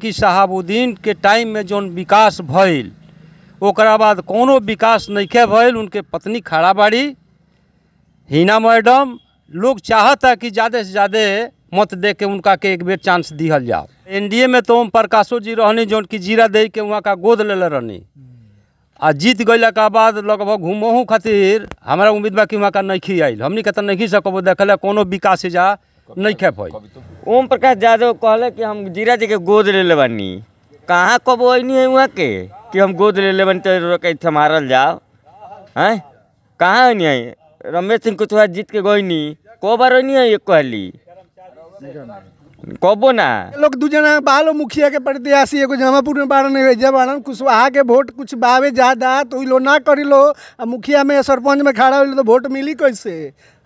कि शहाबुद्दीन के टाइम में जो विकास भइल बाद कोनो विकास नहीं भइल उनके पत्नी खड़ा बाड़ी हीना मैडम लोग चाहता कि ज़्यादा से ज़्यादा मत दे के उनका के एक बेर चांस दिहल जाओ एनडीए में तो हम प्रकाशो जी रहनी जो कि जीरा दे के वहाँ का गोद ले रहनी आ जीत गैला के बाद लगभग घूमहू खातिर हमारा उम्मीद बा कि वहाँ का नहीं आयल हमने कहते नहीं सकबो देखे कोनो विकास जा नहीं तो- पाई तो- ओम प्रकाश यादव कहले कि हम जीरा जी के गोद ले लेनी कहाँ कब ओनी है वहाँ के कि हम गोद ले लेबानी तो मारल जाओ हैं कहाँ ओनी है रमेश सिंह कुछ जीत के गोनी कब बार ओनी है ये कहली कबो ना लोग दू जना बालो मुखिया के प्रत्याशी एगो जमापुर में बारन एजा बारन कुशवाहा के वोट कुछ बावे ज्यादा तो लो ना करी लो आ मुखिया में सरपंच में खड़ा हो तो वोट मिली कैसे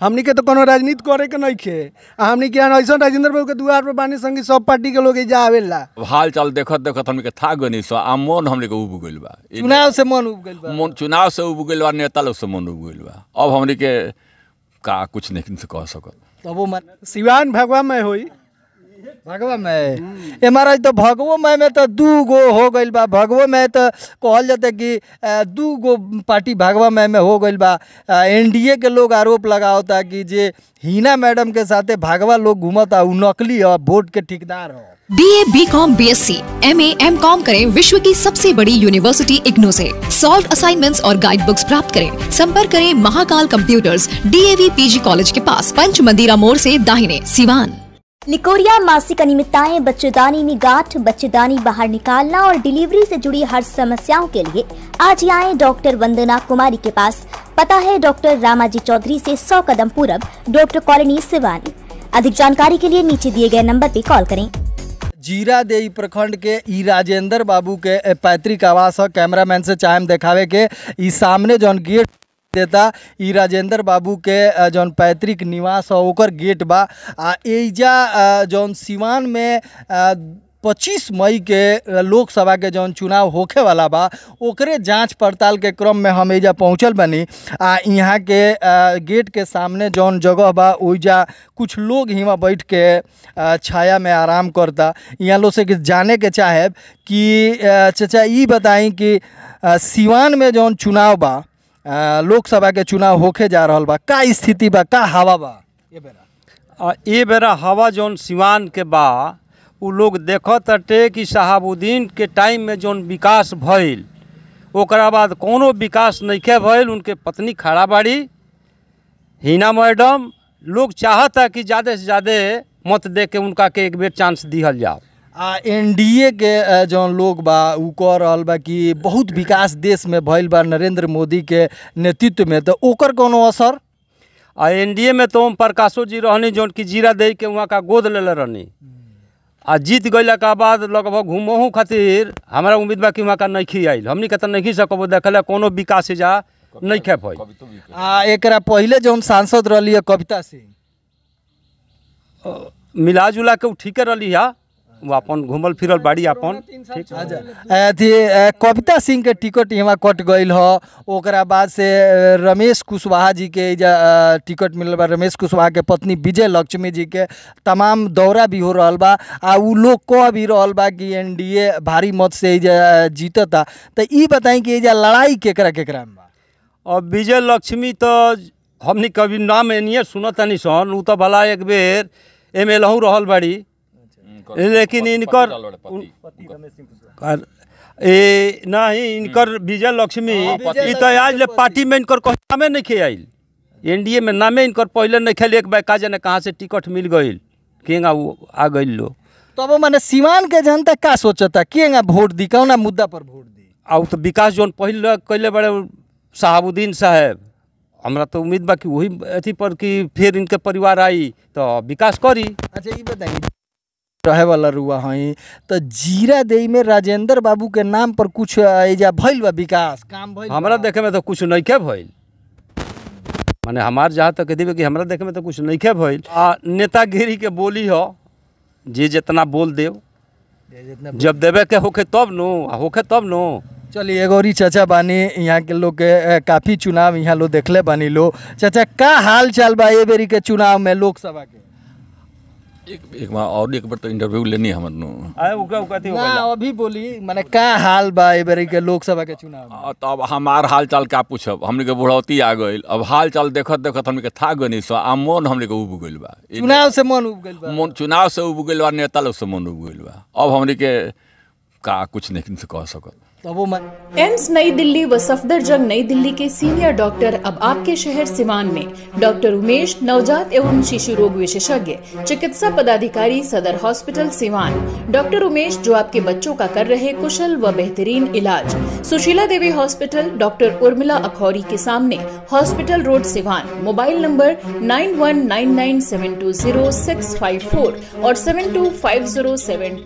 हमनी के तो कोनो राजनीति करे के नहीं खे आ हमनी के यहाँ ऐसा राजेंद्र बाबू के दुआर पर बानी संगी सब पार्टी के लोग एजा आवेला हाल चाल देखत देखत हमनी के था गनी सो आ मन हमनी के उब गइल बा चुनाव से मन उब गइल बा मन चुनाव से उब गइल बा नेता लोग से मन उब गइल बा अब हमनी के का कुछ नहीं कह सकत तब मन सिवान भगवान में होई भगवा में ये महाराज तो भगवो मय में तो दू गो हो गए बा भगवो में तो कहल जाते कि दू गो पार्टी भगवा मय में हो गई बा एनडीए के लोग आरोप लगाता कि जे हीना मैडम के साथे भागवा लोग घूमता उ नकली है वोट के ठेकेदार हो B A B com B S C M A M com करें विश्व की सबसे बड़ी यूनिवर्सिटी इग्नो से सॉल्व असाइनमेंट्स और गाइड बुक्स प्राप्त करें संपर्क करें Mahakal computers D A V P G college के पास पंच मंदिरा मोड़ ऐसी दाहिने सिवान निकोरिया मासिक अनियमितताएं बच्चेदानी में गांठ बच्चेदानी बाहर निकालना और डिलीवरी से जुड़ी हर समस्याओं के लिए आज ही आए डॉक्टर वंदना कुमारी के पास पता है डॉक्टर रामाजी चौधरी से 100 कदम पूरब डॉक्टर कॉलोनी सिवानी अधिक जानकारी के लिए नीचे दिए गए नंबर पर कॉल करें जीरा देई प्रखंड के ई राजेंद्र बाबू के पैतृक आवास और कैमरामैन से चाहे देखावे के ई सामने जो गेट देता राजेंद्र बाबू के जौन पैतृक निवास है ओकर गेट बा आ एजा जौन सिवान में आ, पच्चीस मई के लोकसभा के जौन चुनाव होखे वाला बा ओकरे जांच पड़ताल के क्रम में हम एजा पहुँचल बनी आ यहाँ के गेट के सामने जौन जगह बा ओजा कुछ लोग वहाँ बैठ के छाया में आराम करता यहाँ लोग से जाने के चाहे कि चाचा ये बताई कि सिवान में जौन चुनाव बा लोकसभा के चुनाव होके जा रहा बा का स्थिति बा का हवा बा ये बेरा आ, ये बेरा हवा जौन सिवान के बा उ लोग देख तटे कि शहाबुद्दीन के टाइम में जौन विकास भल ओकरा बाद कोनो विकास नहीं भल उनके पत्नी खड़ा बाड़ी हिना मैडम लोग चाहता कि ज़्यादा से ज़्यादा मत दे के उनका के एक बेर चांस दिहल जाओ आ एनडीए के जो लोग बा उ कह रहा बा कि बहुत विकास देश में भल बा नरेंद्र मोदी के नेतृत्व में तो ओकर कोनो असर आ एनडीए में तो प्रकाशो जी रहनी जो कि जीरा दे के वहाँ का गोद ले रहनी आ जीत गल के बाद लगभग घूमोहू खातिर हमारा उम्मीद बा कि वहाँ का नहीं आयल हमनी के तो नहीं देख ला कोनो विकास जा नहीं खे पाई आ एक पहले जो सांसद रही कविता सिंह मिला जुला के ठीक रही है वो अपन घूमल फिरल बाड़ी अपन अथी कविता सिंह के टिकट यहाँ कट गई है बाद से रमेश कुशवाहा जी के टिकट मिलल बा रमेश कुशवाहा के पत्नी विजय लक्ष्मी जी के तमाम दौरा भी हो रहा बा आ उ लोग कह भी रहा बा कि एन डी ए भारी मत से जीतता तो बताई कि लड़ाई केकरा केकरा में अब विजय लक्ष्मी तो हमने कभी नाम एनिए सुनत नहीं सन उ तो भला एक बेर एम एल रहा बड़ी लेकिन इनकर ए नहीं इनकर हम्म। विजय लक्ष्मी हाँ, तो आज पार्टी में इनकर कोई नामे नहीं खे आयल एनडीए में नामे इनकर पहले नहीं खेल एक बार का कहाँ से टिकट मिल गई केंगा वो आ गई लोग तो अब मैंने सीमान के जनता का सोचता केंगा वोट दी ना मुद्दा पर वोट दी और तो विकास जोन पहले कैले बड़े शहाबुद्दीन साहेब हमारा तो उम्मीद बाकी वही अथी पर कि फिर इनके परिवार आई तो विकास करी अच्छा ये बताइए रहे वाला रुआ हई तो जीरा दे में राजेंद्र बाबू के नाम पर कुछ एजा भइल बा विकास काम भइल हमरा देखे में तो कुछ नहीं के भइल माने हमार जहाँ तक देवे कि हमारा देखे में तो कुछ नइखे भइल आ नेतागिरी के बोली हो जे जितना बोल देव जब देवे के होखे तब नो होखे तब नो चलिए एगो गौरी चाचा बानी यहाँ के लोग के काफ़ी चुनाव यहाँ लोग देखले बानी लो चाचा का हाल चाल बा ए बेरी के चुनाव में लोकसभा के एक एक बार और एक बार तो इंटरव्यू लेनी है हम आ उका उका थी ना अभी बोली माने का हाल बा ए बेरी के लोकसभा के चुनाव तो अब हमार हाल चाल का पूछब हमनी के बुढ़ौती आ गइल अब हाल चाल देखत देखत हमनी के था गनी सो आ मन हमनी के उब गइल बा चुनाव से मन उब गइल बा मन चुनाव से उब गइल बा नेता लोग से मन उब गइल बा अब हमनी के का कुछ नहीं कह सकत तो एम्स नई दिल्ली व सफदर जंग नई दिल्ली के सीनियर डॉक्टर अब आपके शहर सिवान में डॉक्टर उमेश नवजात एवं शिशु रोग विशेषज्ञ चिकित्सा पदाधिकारी सदर हॉस्पिटल सिवान डॉक्टर उमेश जो आपके बच्चों का कर रहे कुशल व बेहतरीन इलाज सुशीला देवी हॉस्पिटल डॉक्टर उर्मिला अखौरी के सामने hospital road Siwan mobile number nine और सेवन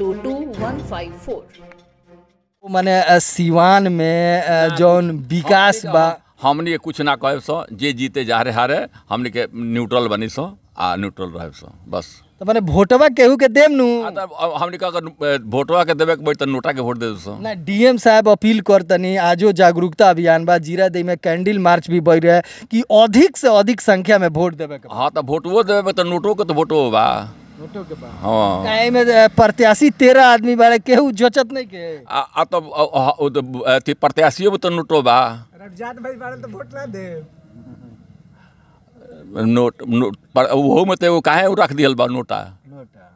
तो माने सिवान में हाँ, जौन विकास बा हमने कुछ ना कहे सो जे जीते जा रहे हारे हमने के न्यूट्रल बनी सो आ न्यूट्रल रहे सो बस तो माने वोटवा केहू के देम नु हाँ, हमने का अगर भोटवा के देबे के बैठ त नोटा के भोट दे दो ना डीएम साहब अपील करतनी आजो जागरूकता अभियान बा जीरा दे में कैंडल मार्च भी बई रहे कि अधिक से अधिक संख्या में वोट देबे के हां त वोटवो देबे तो नोटो के तो भोटो बा हाँ तो प्रत्याशी तेरह आदमी बारे केहू जोचत नहीं के आ, तो अथी तो, प्रत्याशियों तो नोटो बा रजात भाई बारे तो वोट ना दे नोट नोट पर वो मत वो काहे वो रख दिया बा नोटा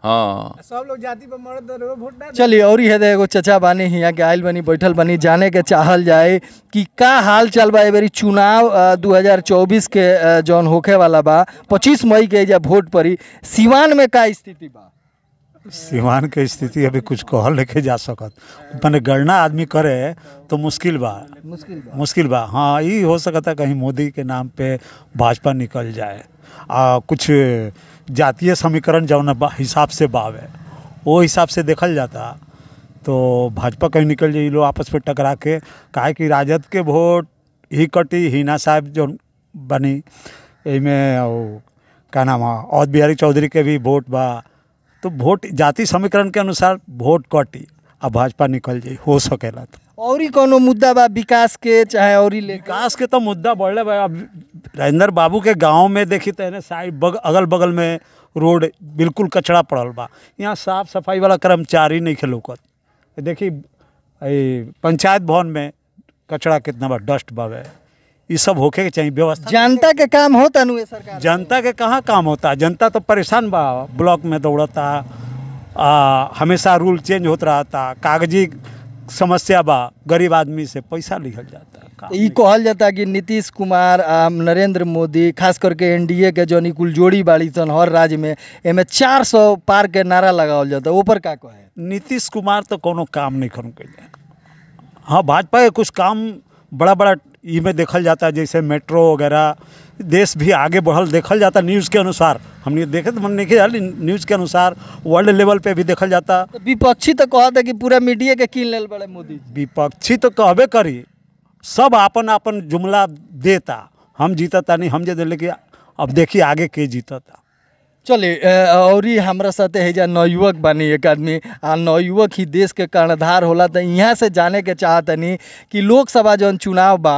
हाँ सब लोग जाति पर मर्द चलिए और ही है एगो चचा बानी यहाँ के आयल बनी बैठल बनी जाने के चाहल जाए कि का हाल चल बा एबेरी चुनाव 2024 के जोन होखे वाला बा 25 मई के जब वोट पड़ी सिवान में का स्थिति बा सीमान के स्थिति अभी कुछ कह लेके जा सकत मैंने गणना आदमी करे तो मुश्किल बा मुश्किल बा हाँ ये हो सकता कहीं मोदी के नाम पे भाजपा निकल जाए आ कुछ जातीय समीकरण जौन हिसाब से बावे वो हिसाब से देखल जाता तो भाजपा कहीं निकल जाए लोग आपस में टकरा के कहे कि राजद के वोट ही कटी हीना साहब जो बनी इमें क्या नाम अवध बिहारी चौधरी के भी वोट बा तो वोट जाति समीकरण के अनुसार वोट कटी आ भाजपा निकल जाए हो सकेला तो और कोनो मुद्दा बा विकास के चाहे और विकास के तो मुद्दा बढ़ले बा राजेंद्र बाबू के गांव में देखी तो साइड बग, अगल बगल में रोड बिल्कुल कचरा पड़ल बा यहाँ साफ सफाई वाला कर्मचारी नहीं खेलोक देखी पंचायत भवन में कचरा कितना बा डस्ट बा ये सब होके के चाहिए व्यवस्था तो जनता के काम होता नु सरकार जनता के कहाँ काम होता जनता तो परेशान बा ब्लॉक में दौड़ता हमेशा रूल चेंज होता रहता कागजी समस्या बा गरीब आदमी से पैसा लिखल जाता ये कहल जाता कि नीतीश कुमार नरेंद्र मोदी खास करके एनडीए के जो कुल जोड़ी बाड़ी सन हर राज्य में एमे सौ पार के नारा लगावल जाता ऊपर का कहे नीतीश कुमार तो कोनो काम नहीं करूँ कहीं हाँ भाजपा के कुछ काम बड़ा बड़ा इमें में देखल जाता है जैसे मेट्रो वगैरह देश भी आगे बढ़ल देखल जाता न्यूज़ के अनुसार हमने देखे तो हमने देखिए न्यूज़ के अनुसार वर्ल्ड लेवल पे भी देखल जाता तो विपक्षी तो कहते कि पूरा मीडिया के कीन ले बड़े मोदी विपक्षी तो कहबे करी सब अपन अपन जुमला देता हम जीतता नहीं हम जे दिले कि अब देखिए आगे के जीतता चले और ही हमारा साथ है जा नवयुवक बनी एक आदमी आ नवयुवक ही देश के कर्णधार होला तो यहाँ से जाने के चाहतनी कि लोकसभा जो चुनाव बा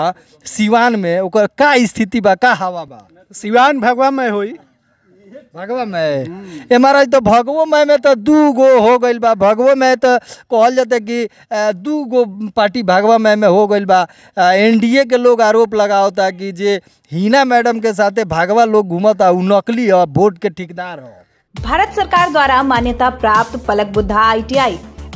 सिवान में का स्थिति बा का हवा बा सिवान भगवा में हुई भगवा में ये महाराज तो भगवो में तो दू गो हो गई बा भगवो मै तो कहल जाते कि दू गो पार्टी भगवा मय में हो गई बा एनडीए के लोग आरोप लगावता कि जे हीना मैडम के साथे भगवा लोग घूमता उ नकली है वोट के ठेकेदार हो भारत सरकार द्वारा मान्यता प्राप्त पलक बुद्धा आई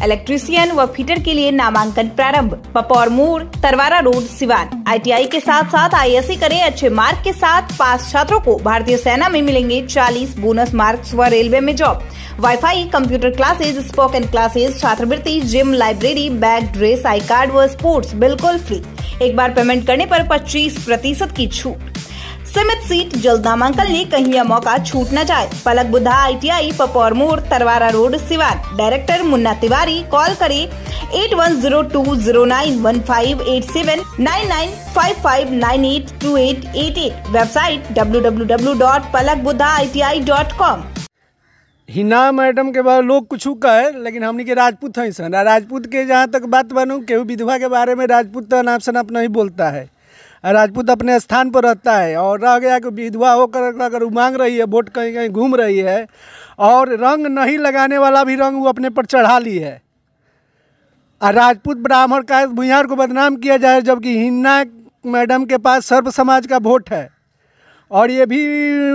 इलेक्ट्रीशियन व फिटर के लिए नामांकन प्रारंभ पपौर मोड़ तरवारा रोड सिवान आईटीआई के साथ साथ आईएससी करें अच्छे मार्क के साथ पास छात्रों को भारतीय सेना में मिलेंगे 40 बोनस मार्क्स व रेलवे में job wifi computer classes spoken classes छात्रवृत्ति gym library bag dress I card व स्पोर्ट्स बिल्कुल फ्री एक बार पेमेंट करने पर 25 प्रतिशत की छूट सीट जल्द नामांकन ले कहीं यह मौका छूट न जाए पलक बुधा बुद्धा आईटीआई पपौर मोड़ Tarwara road Siwan director Munna Tiwari call करे eight one zero two zero nine one five eight seven nine nine five five nine eight two eight eight eight website W W W dot Palak Buddha I T I dot com Hina madam के बारे लोग कुछ कहे लेकिन हमने के राजपूत हैं सन राजपूत के जहाँ तक बात बनू केहू विधवा के बारे में राजपूत तो अनाप शनाप नहीं बोलता है राजपूत अपने स्थान पर रहता है और रह गया कि विधवा होकर अगर मांग रही है वोट कहीं कहीं घूम रही है और रंग नहीं लगाने वाला भी रंग वो अपने पर चढ़ा ली है और राजपूत ब्राह्मण का भूहार को बदनाम किया जाए जबकि हिन्ना मैडम के पास सर्व समाज का वोट है और ये भी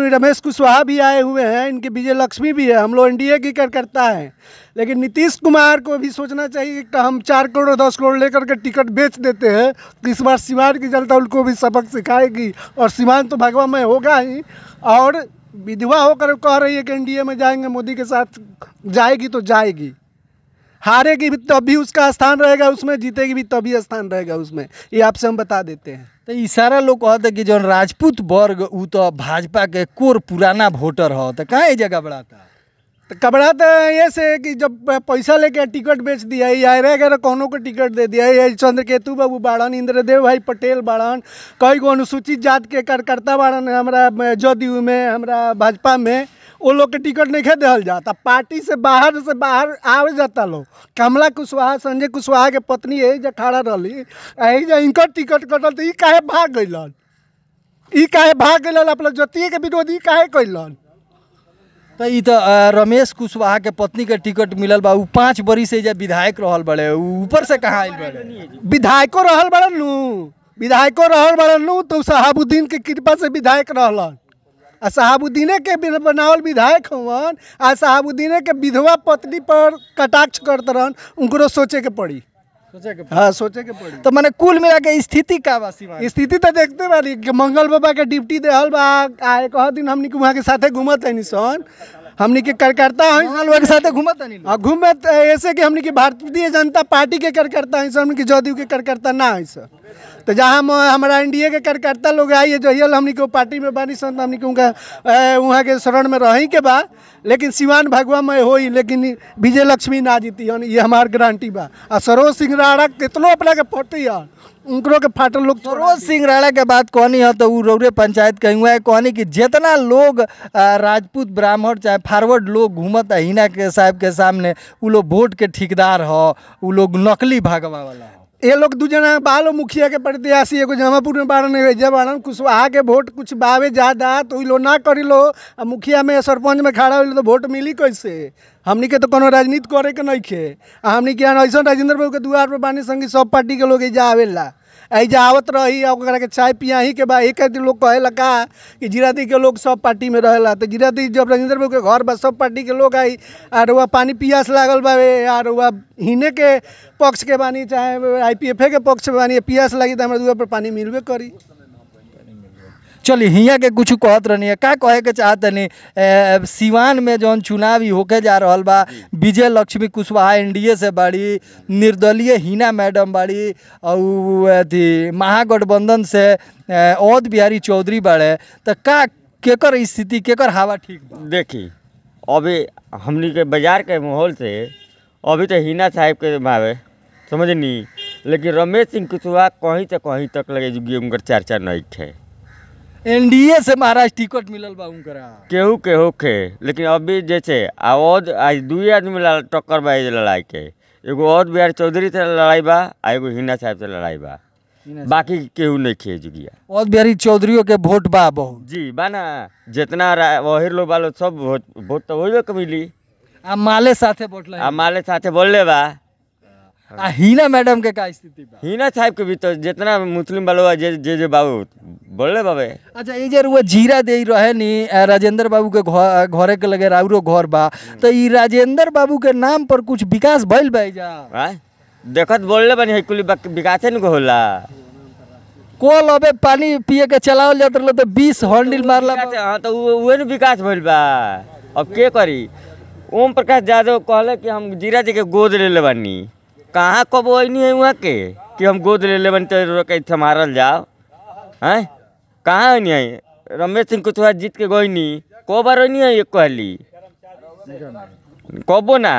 रमेश कुशवाहा भी आए हुए हैं इनके विजय लक्ष्मी भी है हम लोग एनडीए की कार्यकर्ता हैं लेकिन नीतीश कुमार को भी सोचना चाहिए कि हम चार करोड़ दस करोड़ लेकर के टिकट बेच देते हैं तो इस बार सीमान की जनता उनको भी सबक सिखाएगी और सीमांत तो में होगा ही और विधवा होकर कह रही है कि एन में जाएंगे मोदी के साथ जाएगी तो जाएगी हारेगी भी तब भी उसका स्थान रहेगा उसमें जीतेगी भी तभी स्थान रहेगा उसमें ये आपसे हम बता देते हैं तो इशारा सारा लोग कहते हैं कि जो राजपूत वर्ग उ तो भाजपा के कोर पुराना वोटर हो तो कहाँ ये जगह बढ़ाता तो कबड़ा तो ये से कि जब पैसा लेके टिकट बेच दिया या रह कौनों को टिकट दे दिया ये चंद्रकेतु बाबू बाड़न इंद्रदेव भाई पटेल बाड़न कई गो अनुसूचित जात के कार्यकर्ता बाड़न हमारा जदयू में हमारा भाजपा में वो लोग के टिकट नहीं खे जाता पार्टी से बाहर से बाहर आ जाता लोग कमला कुशवाहा संजय कुशवाहा के पत्नी यही जो खड़ा रही यही जो इनकर टिकट कटल तो काहे भाग गइलन ई काहे भाग गइलन अपना जोतिए के विरोधी काहे कैलन तो ई तो रमेश कुशवाहा के पत्नी के टिकट मिलल बा पाँच बरी से जा विधायक रहल बड़े ऊपर से कहाँ आयल बड़े विधायको रहल बड़े नू विधायको बड़े नू तो शहाबुद्दीन के कृपा से विधायक रहलन आ शहाबुद्दीने के बनावल विधायक हवन आ शहाबुद्दीने के विधवा पत्नी पर कटाक्ष करते रहन उनको सोचे के पड़ी के हाँ सोचे के पड़ी तो मैंने कुल मिला के स्थिति का बा स्थिति तो देखते बारी मंगल बाबा के डिप्टी देहल बा आए दिन हम वहाँ के साथे घूमत है निशान हमनी के कार्यकर्ता हैं लोग के साथ घूमत हैं घूमत ऐसे कि हमनी के भारतीय जनता पार्टी के कार्यकर्ता हैं हमनी के जदयू के कार्यकर्ता ना हैं सर तो जहाँ हमारा एन के कार्यकर्ता लोग आई है जो हिल को पार्टी में बानी सन हमनी उनका वहाँ के शरण में रह के बा लेकिन सिवान भगवा में हो ही लेकिन विजय लक्ष्मी ना जीती ये हमार गारंटी बा आ सरोज सिंह राणा कितनों अपना के फोटी है उनको के फाटल लोग सरोज सिंह राणा के बात कहनी है तो उ रौरे पंचायत के हुआ है कहनी कि जितना लोग राजपूत ब्राह्मण चाहे फॉरवर्ड लोग घूमत हिना के साहब के सामने वो लोग वोट के ठेकेदार हो वो लोग नकली भागवा वाला ये लोग दू जना बालो मुखिया के प्रत्याशी एगो जमापुर में बारन एजा बारन कुशवाहा के वोट कुछ बावे ज़्यादा तो लो ना करी लो आ मुखिया में सरपंच में खड़ा हो तो वोट मिली कैसे हमनी के तो को राजनीति करे के नहीं खे हमनी के ऐसा राजेंद्र बाबू के दुआर पर बानी संगी सब पार्टी के लोग जा आवेला ऐजा आवत रही के चाय ही के बाद एक दिन लोग कहे लगा कि जीरादी के लोग सब पार्टी में रहला तो जीरादी जब राजेंद्र बाबू के घर बा सब पार्टी के लोग आई आर वह पानी पियास लागल बा आर वह हिने के पक्ष के बानी चाहे आई के पक्ष के बानी पियास लगी तो हमारे दुआ पर पानी मिलबे करी चल हिया के कुछ कहत रहनी का कहे के चाहत रहनी सिवान में जौन चुनावी होके जा रहा बा विजय लक्ष्मी कुशवाहा एनडीए से बाड़ी निर्दलीय हिना मैडम बाड़ी और अथी महागठबंधन से औध बिहारी चौधरी बड़े तो का केकर स्थिति केकर हवा ठीक देखी अभी हमनी के बाजार के माहौल से अभी तो हिना साहब के मावे समझ नहीं लेकिन रमेश सिंह कुशवाहा कहीं से कहीं तक लगे गेहूँ का चार चार नहीं है एनडीए से महाराज टिकट मिलल बा उनकरा केहू के लेकिन अभी जैसे और आज दुई आदमी टक्कर बा लड़ाई के एगो और बिहार चौधरी से लड़ाई बा आ एगो हिना साहब से लड़ाई बा बाकी केहू नहीं खेज गया और बिहारी चौधरीओ के वोट बा बहु जी बा ना जितना वही लोग बालो सब वोट वोट तो वही लोग मिली आ माले साथे वोट आ माले साथे बोल ले बा आ, हीना मैडम के का स्थिति बा हीना साहब के भी तो जितना मुस्लिम बालो जे जे जे बाबू बोले बाबे अच्छा ये जर वो जीरा दे रहे नी राजेंद्र बाबू के घरे के लगे राउरो घर बा हम्म। तो ई राजेंद्र बाबू के नाम पर कुछ विकास भइल बा जा देखत बोलले बनी कुल विकास न होला कल अबे पानी पिए के चलावल जात रहे तो बीस हंडिल तो मारला हाँ तो उहे न विकास भइल बा अब के करी ओम प्रकाश यादव कहले कि हम जीरा जी के गोद ले ले कहाँ कब ऐनी है वहाँ के कि हम गोद ले ले बनते मारल जाओ हैं कहाँ ऐनी है रमेश सिंह कुशवाहा जीत के गोईनी कब बार होनी है एक कहली कबो ना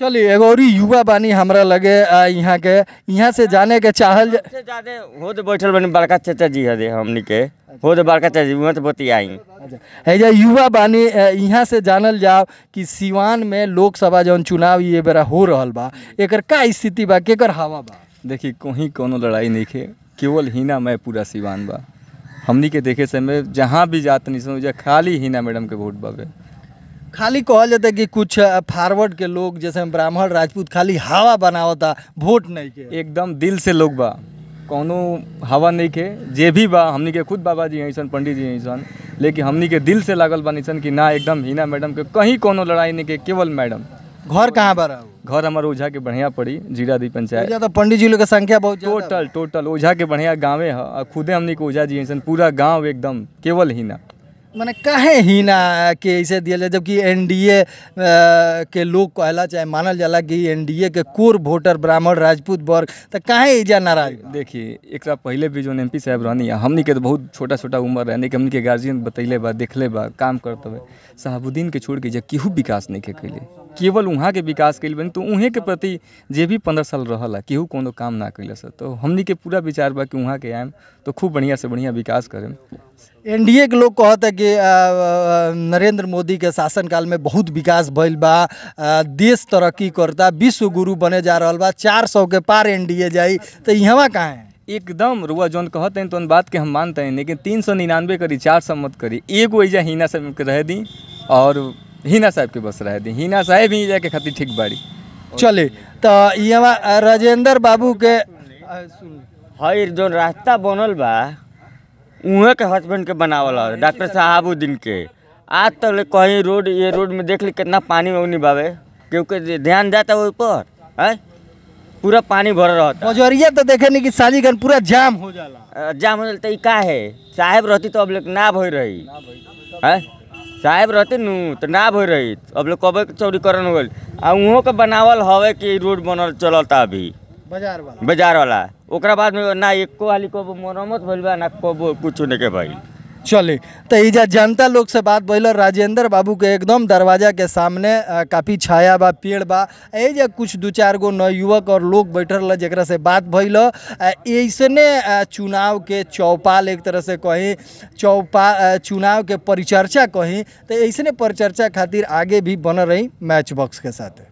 चलिए एगो और युवा बानी हमरा लगे यहाँ के यहाँ से जाने के चाहल ज्यादा हो तो बैठल बनी बड़का चाचा जी है हमनी के हो तो बड़का चाचा जी वहाँ तो बहुत आई जा युवा बानी यहाँ से जानल जाओ कि सिवान में लोकसभा जो चुनाव ये बेरा हो रहा बा एक का स्थिति बा केकर हवा बा देखी कहीं को लड़ाई नहीं है केवल हिना मैं पूरा सिवान बा हमनी के देखे समय जहाँ भी जात नहीं समझ खाली हिना मैडम के वोट बाबे खाली कहा जाता कि कुछ फॉरवर्ड के लोग जैसे ब्राह्मण राजपूत खाली हवा बनावता वोट नहीं के एकदम दिल से लोग बा कौनो हवा नहीं के जे भी बा हमनी के खुद बाबा जी ऐसा पंडित जी ऐसा लेकिन हमनी के दिल से लागल बनी सन कि ना एकदम हीना मैडम के कहीं कोनो लड़ाई नहीं के केवल मैडम घर कहाँ पर घर हमारे ओझा के बढ़िया पड़ी दी पंचायत तो पंडित जी लोग के संख्या बहुत टोटल टोटल ओझा के बढ़िया गाँवे है खुदे हमनी के ओझा जी ऐसा पूरा गाँव एकदम केवल हीना मैंने ही ना के ऐसे दिया जाए जबकि एनडीए के लोग कहला चाहे मानल जाला कि एनडीए के कोर वोटर ब्राह्मण राजपूत वर्ग तो काहे ऐजा नाराज देखिए एक पहले भी जो एम पी साहब रहनी है के तो बहुत छोटा छोटा उम्र रहने के हमने के गार्जियन बतैले बा देखले बा काम करते हुए शहाबुद्दीन के छोड़ के जब केहू विकास नहीं के कैले केवल वहाँ के विकास के लिए बनी तो वहीं के प्रति जे भी पंद्रह साल है केहू को काम ना कैल सर तो हमनी के पूरा विचार बा कि वहाँ के आएम तो खूब बढ़िया से बढ़िया विकास करें एनडीए के लोग कहते है कि नरेंद्र मोदी के शासनकाल में बहुत विकास भल बा देश तरक्की करता विश्व गुरु बने जा रहा बा चार सौ के पार एनडीए जाई तो यहाँ कहाँ है एकदम रुआ जौन कहते हैं तो बात के हम मानते हैं लेकिन तीन सौ निन्यानवे करी चार सौ मत करी एगो ऐजा हिना सब रह दी और हीना साहब के बस रह दी हीना साहेब ही जाके खाती ठीक बाड़ी चले तो यहाँ राजेंद्र बाबू के हई हाँ, जो रास्ता बनल बा उहे के हस्बैंड के बनावल है डॉक्टर साहबुद्दीन के आज तक तो कहीं रोड ये रोड में देख ली कितना पानी उनी बावे क्योंकि ध्यान जाता है ऊपर है पूरा पानी भर रहा था मजरिया तो देखे नहीं कि शालीगंज पूरा जाम हो जाला जाम हो जाता तो है साहेब रहती तो अब ना भर रही है साहेब रहते नु तो ना भर रही अब लोग कब चौड़ीकरण हो गए आ उहों के बनावल हवे कि रोड बनल चलता अभी बाजार वाला बाजार वाला ओकरा बाद में ना एको हाली कब मरम्मत भइल ना कब कुछ नहीं के भाई चले तो ये जनता लोग से बात बोल राजेंद्र बाबू के एकदम दरवाजा के सामने काफ़ी छाया बा पेड़ बा एजा कुछ दू चार गो नवयुवक और लोग बैठल जरा से बात भैल ऐसने चुनाव के चौपाल एक तरह से कहीं चौपा चुनाव के परिचर्चा कहीं तो ऐसने परिचर्चा खातिर आगे भी बन रही मैच बॉक्स के साथ